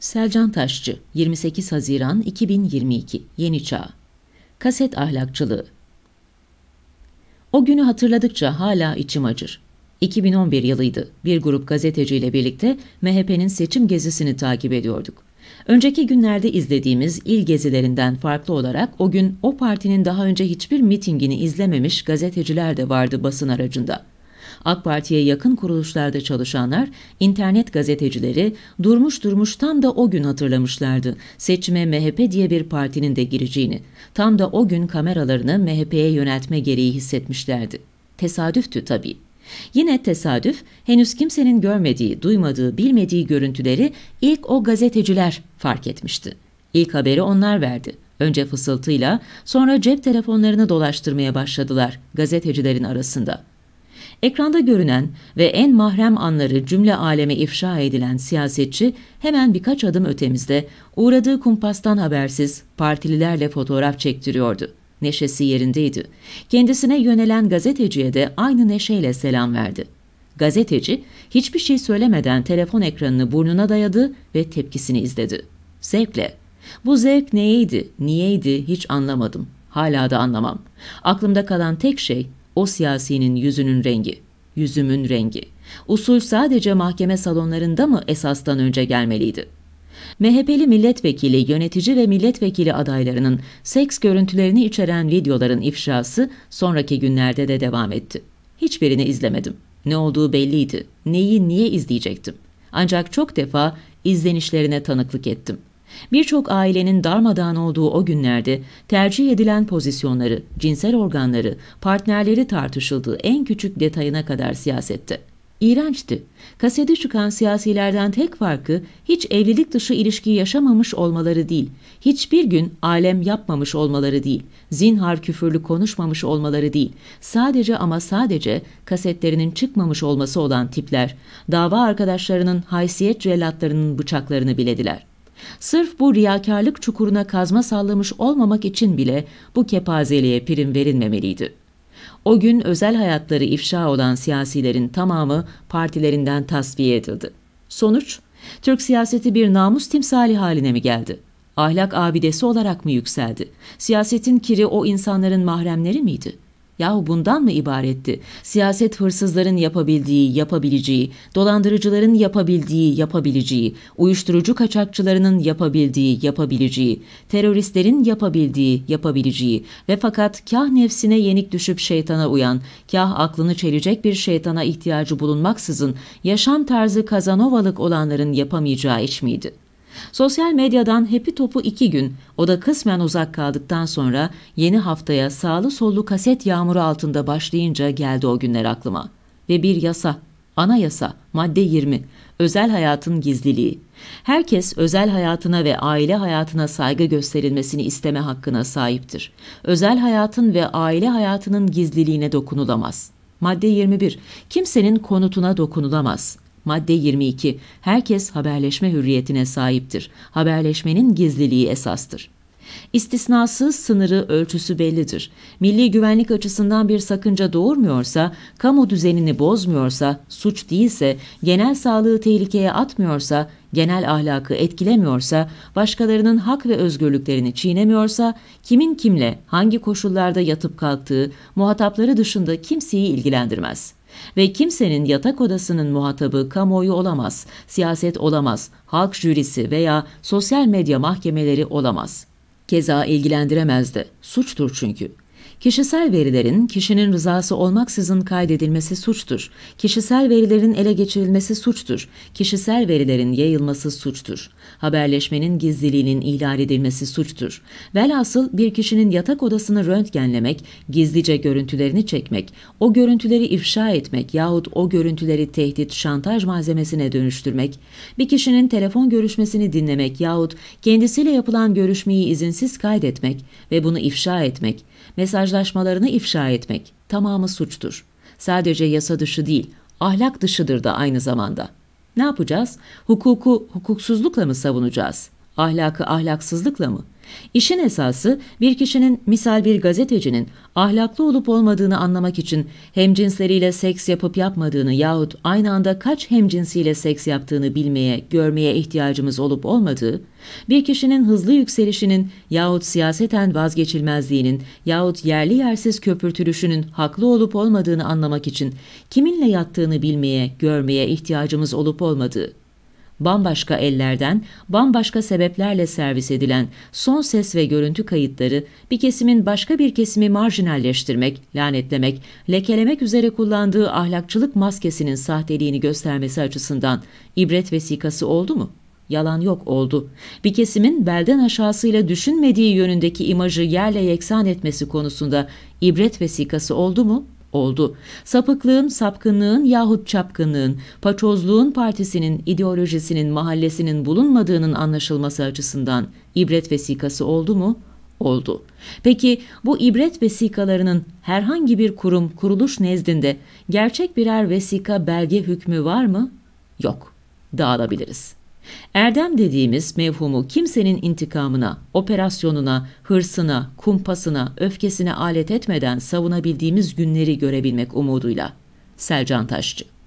Selcan Taşçı 28 Haziran 2022 Yeni Çağ Kaset Ahlakçılığı O günü hatırladıkça hala içim acır. 2011 yılıydı. Bir grup gazeteciyle birlikte MHP'nin seçim gezisini takip ediyorduk. Önceki günlerde izlediğimiz il gezilerinden farklı olarak o gün o partinin daha önce hiçbir mitingini izlememiş gazeteciler de vardı basın aracında.'' AK Parti'ye yakın kuruluşlarda çalışanlar, internet gazetecileri durmuş durmuş tam da o gün hatırlamışlardı. Seçime MHP diye bir partinin de gireceğini. Tam da o gün kameralarını MHP'ye yöneltme gereği hissetmişlerdi. Tesadüftü tabii. Yine tesadüf, henüz kimsenin görmediği, duymadığı, bilmediği görüntüleri ilk o gazeteciler fark etmişti. İlk haberi onlar verdi. Önce fısıltıyla, sonra cep telefonlarını dolaştırmaya başladılar gazetecilerin arasında. Ekranda görünen ve en mahrem anları cümle aleme ifşa edilen siyasetçi hemen birkaç adım ötemizde uğradığı kumpastan habersiz partililerle fotoğraf çektiriyordu. Neşesi yerindeydi. Kendisine yönelen gazeteciye de aynı neşeyle selam verdi. Gazeteci hiçbir şey söylemeden telefon ekranını burnuna dayadı ve tepkisini izledi. Zevkle. Bu zevk neydi, niyeydi hiç anlamadım. Hala da anlamam. Aklımda kalan tek şey o siyasinin yüzünün rengi, yüzümün rengi. Usul sadece mahkeme salonlarında mı esastan önce gelmeliydi? MHP'li milletvekili, yönetici ve milletvekili adaylarının seks görüntülerini içeren videoların ifşası sonraki günlerde de devam etti. Hiçbirini izlemedim. Ne olduğu belliydi. Neyi niye izleyecektim? Ancak çok defa izlenişlerine tanıklık ettim. Birçok ailenin darmadağın olduğu o günlerde tercih edilen pozisyonları, cinsel organları, partnerleri tartışıldığı en küçük detayına kadar siyasette. İğrençti. Kasede çıkan siyasilerden tek farkı hiç evlilik dışı ilişki yaşamamış olmaları değil, hiçbir gün alem yapmamış olmaları değil, zinhar küfürlü konuşmamış olmaları değil, sadece ama sadece kasetlerinin çıkmamış olması olan tipler, dava arkadaşlarının haysiyet cellatlarının bıçaklarını bilediler. Sırf bu riyakarlık çukuruna kazma sallamış olmamak için bile bu kepazeliğe prim verilmemeliydi. O gün özel hayatları ifşa olan siyasilerin tamamı partilerinden tasfiye edildi. Sonuç, Türk siyaseti bir namus timsali haline mi geldi? Ahlak abidesi olarak mı yükseldi? Siyasetin kiri o insanların mahremleri miydi?'' Yahu bundan mı ibaretti? Siyaset hırsızların yapabildiği, yapabileceği, dolandırıcıların yapabildiği, yapabileceği, uyuşturucu kaçakçılarının yapabildiği, yapabileceği, teröristlerin yapabildiği, yapabileceği ve fakat kah nefsine yenik düşüp şeytana uyan, kah aklını çelecek bir şeytana ihtiyacı bulunmaksızın yaşam tarzı kazanovalık olanların yapamayacağı iç miydi?'' Sosyal medyadan hepi topu iki gün, o da kısmen uzak kaldıktan sonra yeni haftaya sağlı sollu kaset yağmuru altında başlayınca geldi o günler aklıma. Ve bir yasa, anayasa, madde 20, özel hayatın gizliliği. Herkes özel hayatına ve aile hayatına saygı gösterilmesini isteme hakkına sahiptir. Özel hayatın ve aile hayatının gizliliğine dokunulamaz. Madde 21. Kimsenin konutuna dokunulamaz. Madde 22. Herkes haberleşme hürriyetine sahiptir. Haberleşmenin gizliliği esastır. İstisnasız sınırı ölçüsü bellidir. Milli güvenlik açısından bir sakınca doğurmuyorsa, kamu düzenini bozmuyorsa, suç değilse, genel sağlığı tehlikeye atmıyorsa, genel ahlakı etkilemiyorsa, başkalarının hak ve özgürlüklerini çiğnemiyorsa, kimin kimle, hangi koşullarda yatıp kalktığı, muhatapları dışında kimseyi ilgilendirmez.'' Ve kimsenin yatak odasının muhatabı kamuoyu olamaz, siyaset olamaz, halk jürisi veya sosyal medya mahkemeleri olamaz. Keza ilgilendiremezdi. Suçtur çünkü. Kişisel verilerin kişinin rızası olmaksızın kaydedilmesi suçtur. Kişisel verilerin ele geçirilmesi suçtur. Kişisel verilerin yayılması suçtur. Haberleşmenin gizliliğinin ihlal edilmesi suçtur. Velhasıl bir kişinin yatak odasını röntgenlemek, gizlice görüntülerini çekmek, o görüntüleri ifşa etmek yahut o görüntüleri tehdit, şantaj malzemesine dönüştürmek, bir kişinin telefon görüşmesini dinlemek yahut kendisiyle yapılan görüşmeyi izinsiz kaydetmek ve bunu ifşa etmek, mesela mesajlaşmalarını ifşa etmek tamamı suçtur. Sadece yasa dışı değil, ahlak dışıdır da aynı zamanda. Ne yapacağız? Hukuku hukuksuzlukla mı savunacağız? Ahlakı ahlaksızlıkla mı?'' İşin esası bir kişinin misal bir gazetecinin ahlaklı olup olmadığını anlamak için hemcinsleriyle seks yapıp yapmadığını yahut aynı anda kaç hemcinsiyle seks yaptığını bilmeye, görmeye ihtiyacımız olup olmadığı, bir kişinin hızlı yükselişinin yahut siyaseten vazgeçilmezliğinin yahut yerli yersiz köpürtülüşünün haklı olup olmadığını anlamak için kiminle yattığını bilmeye, görmeye ihtiyacımız olup olmadığı, bambaşka ellerden, bambaşka sebeplerle servis edilen son ses ve görüntü kayıtları bir kesimin başka bir kesimi marjinalleştirmek, lanetlemek, lekelemek üzere kullandığı ahlakçılık maskesinin sahteliğini göstermesi açısından ibret vesikası oldu mu? Yalan yok oldu. Bir kesimin belden aşağısıyla düşünmediği yönündeki imajı yerle yeksan etmesi konusunda ibret vesikası oldu mu? oldu. Sapıklığın, sapkınlığın yahut çapkınlığın, paçozluğun partisinin, ideolojisinin, mahallesinin bulunmadığının anlaşılması açısından ibret vesikası oldu mu? oldu. Peki bu ibret vesikalarının herhangi bir kurum, kuruluş nezdinde gerçek birer vesika belge hükmü var mı? Yok. Dağılabiliriz. Erdem dediğimiz mevhumu kimsenin intikamına, operasyonuna, hırsına, kumpasına, öfkesine alet etmeden savunabildiğimiz günleri görebilmek umuduyla. Selcan Taşçı